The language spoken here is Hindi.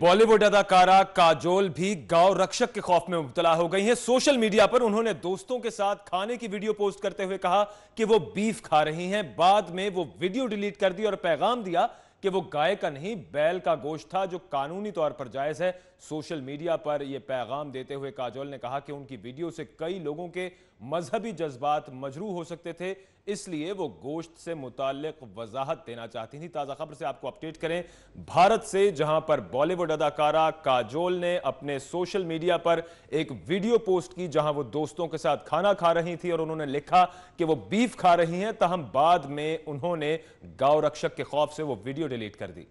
बॉलीवुड अदाकारा काजोल भी गांव रक्षक के खौफ में मुबतला हो गई हैं सोशल मीडिया पर उन्होंने दोस्तों के साथ खाने की वीडियो पोस्ट करते हुए कहा कि वो बीफ खा रही हैं बाद में वो वीडियो डिलीट कर दी और पैगाम दिया कि वो गाय का नहीं बैल का गोश्त था जो कानूनी तौर पर जायज़ है सोशल मीडिया पर यह पैगाम देते हुए काजोल ने कहा कि उनकी वीडियो से कई लोगों के मजहबी जज्बात मजरू हो सकते थे इसलिए वो गोश्त से मुतल वजाहत देना चाहती थी ताज़ा खबर से आपको अपडेट करें भारत से जहां पर बॉलीवुड अदाकारा काजोल ने अपने सोशल मीडिया पर एक वीडियो पोस्ट की जहां वो दोस्तों के साथ खाना खा रही थी और उन्होंने लिखा कि वो बीफ खा रही हैं तहम बाद में उन्होंने गांव रक्षक के खौफ से वो वीडियो डिलीट कर दी